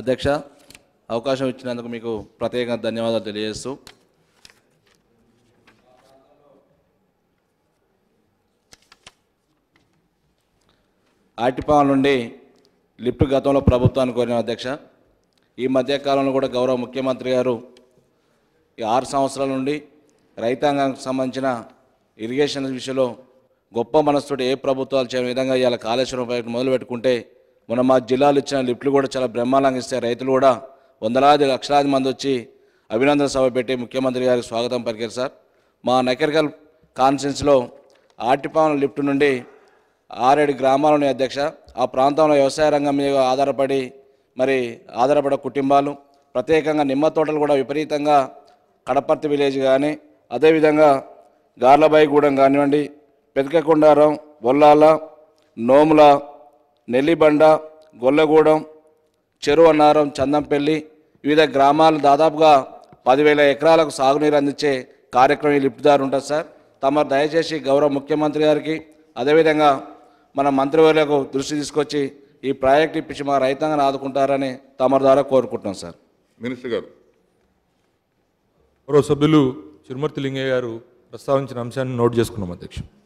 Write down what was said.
అధ్యక్ష అవకాశం ఇచ్చినందుకు మీకు ప్రత్యేకంగా ధన్యవాదాలు తెలియజేస్తూ ఆటిపాల నుండి లిఫ్ట్ గతంలో ప్రభుత్వాన్ని కోరిన అధ్యక్ష ఈ మధ్యకాలంలో కూడా గౌరవ ముఖ్యమంత్రి గారు ఈ ఆరు సంవత్సరాల నుండి రైతాంగానికి సంబంధించిన ఇరిగేషన్ విషయంలో గొప్ప మనస్సుతో ఏ ప్రభుత్వాలు చేయని విధంగా ఇవాళ కాళేశ్వరం ప్రాజెక్టు మొదలుపెట్టుకుంటే మొన్న మా జిల్లాలు ఇచ్చిన లిఫ్ట్లు కూడా చాలా బ్రహ్మాండంగా ఇస్తే రైతులు కూడా వందలాది లక్షలాది మంది వచ్చి అభినందన సభ పెట్టి ముఖ్యమంత్రి గారికి స్వాగతం పలికారు సార్ మా నకరికల్ కాన్ఫరెన్స్లో ఆటిపాలన లిఫ్ట్ నుండి ఆరేడు గ్రామాలను అధ్యక్ష ఆ ప్రాంతంలో వ్యవసాయ రంగం మీద ఆధారపడి మరి ఆధారపడే కుటుంబాలు ప్రత్యేకంగా నిమ్మ తోటలు కూడా విపరీతంగా కడపర్తి విలేజ్ కానీ అదేవిధంగా గార్లబాయిగూడెం కానివ్వండి పెదకకొండారం బొల్లాల నోముల నెల్లిబండ గొల్లగూడెం చెరువన్నారం చందంపల్లి వివిధ గ్రామాలు దాదాపుగా పదివేల ఎకరాలకు సాగునీరు అందించే కార్యక్రమం ఈ లిప్టిదారు ఉంటుంది సార్ తమ దయచేసి గౌరవ ముఖ్యమంత్రి గారికి అదేవిధంగా మన మంత్రివర్యులకు దృష్టి తీసుకొచ్చి ఈ ప్రాజెక్ట్ ఇప్పించి మా రైతాంగాన్ని ఆదుకుంటారని తమ ద్వారా కోరుకుంటున్నాం సార్ మినిస్టర్ గారు మరో సభ్యులు చిరుమర్తి లింగయ్య గారు ప్రస్తావించిన అంశాన్ని నోట్ చేసుకున్నాం అధ్యక్షుడు